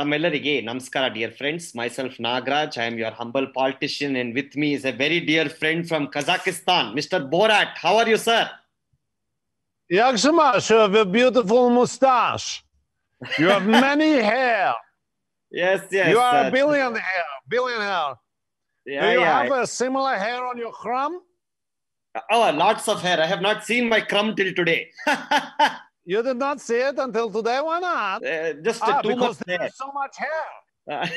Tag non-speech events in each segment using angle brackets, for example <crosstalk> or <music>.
ತಮ್ಮೆಲ್ಲರಿಗೆ ನಮಸ್ಕಾರ dear friends myself Nagaraj I am your humble politician and with me is a very dear friend from Kazakhstan mister Borat how are you sir Jak You have a beautiful mustache. You have <laughs> many hair. Yes, yes. You are sir. a billionaire. Billionaire. Yeah, Do you have a similar hair on your crumb? Oh, lots of hair. I have not seen my crumb till today. <laughs> You did not see it until today. Why not? Uh, just ah, too because much there's so much hair. Uh,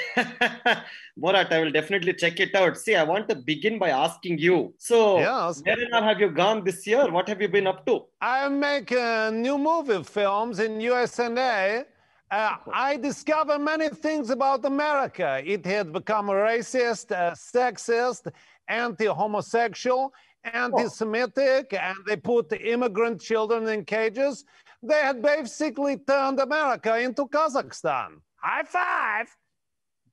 Borat, <laughs> I will definitely check it out. See, I want to begin by asking you. So, yes. where and have you gone this year? What have you been up to? I make uh, new movie films in USA. Uh, I discovered many things about America. It had become racist, sexist, anti-homosexual, oh. anti-Semitic, and they put immigrant children in cages. They had basically turned America into Kazakhstan. High five!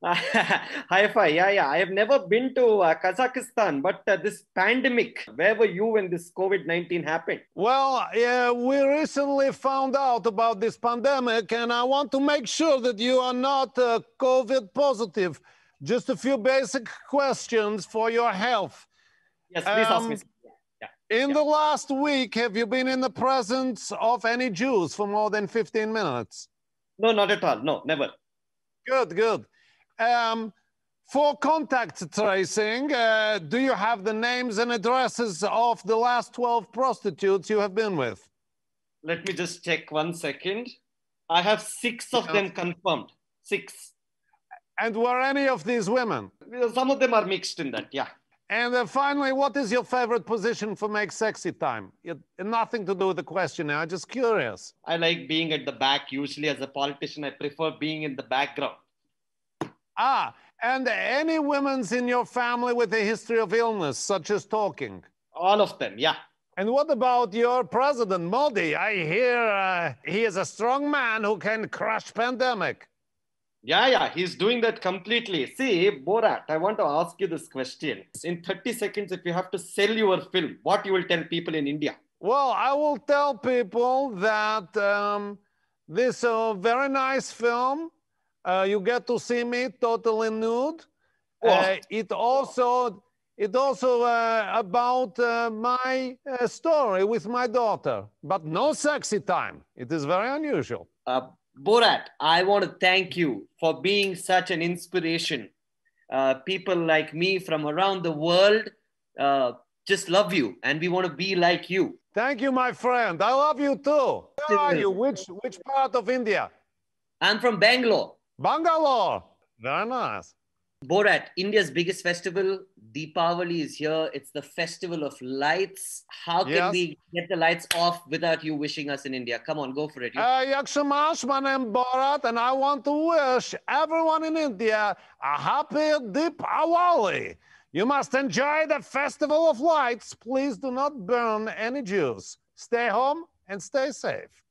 <laughs> High five. Yeah, yeah. I have never been to uh, Kazakhstan, but uh, this pandemic, where were you when this COVID 19 happened? Well, we recently found out about this pandemic, and I want to make sure that you are not uh, COVID positive. Just a few basic questions for your health. Yes, please um, ask me. Um, in yeah. the last week, have you been in the presence of any Jews for more than 15 minutes? No, not at all. No, never. Good, good. Um, for contact tracing, uh, do you have the names and addresses of the last 12 prostitutes you have been with? Let me just check one second. I have six of them confirmed. Six. And were any of these women? Some of them are mixed in that, yeah. And uh, finally, what is your favorite position for Make Sexy Time? It, nothing to do with the questionnaire, I'm just curious. I like being at the back. Usually, as a politician, I prefer being in the background. Ah, and any women's in your family with a history of illness, such as talking? All of them, yeah. And what about your president, Modi? I hear uh, he is a strong man who can crush pandemic. Yeah, yeah, he's doing that completely. See, Borat, I want to ask you this question. In 30 seconds, if you have to sell your film, what you will tell people in India? Well, I will tell people that um, this is uh, a very nice film. Uh, you get to see me totally nude. Oh. Uh, it also it also uh, about uh, my story with my daughter, but no sexy time. It is very unusual. Borat, I want to thank you for being such an inspiration. Uh, people like me from around the world uh, just love you, and we want to be like you. Thank you, my friend. I love you too. Where are you? Which which part of India? I'm from Bangalore. Bangalore. Very nice. Borat, India's biggest festival, Deepavali is here. It's the festival of lights. How can yes. we get the lights off without you wishing us in India? Come on, go for it. You... Uh, Yakshamash, my name Borat, and I want to wish everyone in India a happy Deepavali. You must enjoy the festival of lights. Please do not burn any Jews. Stay home and stay safe.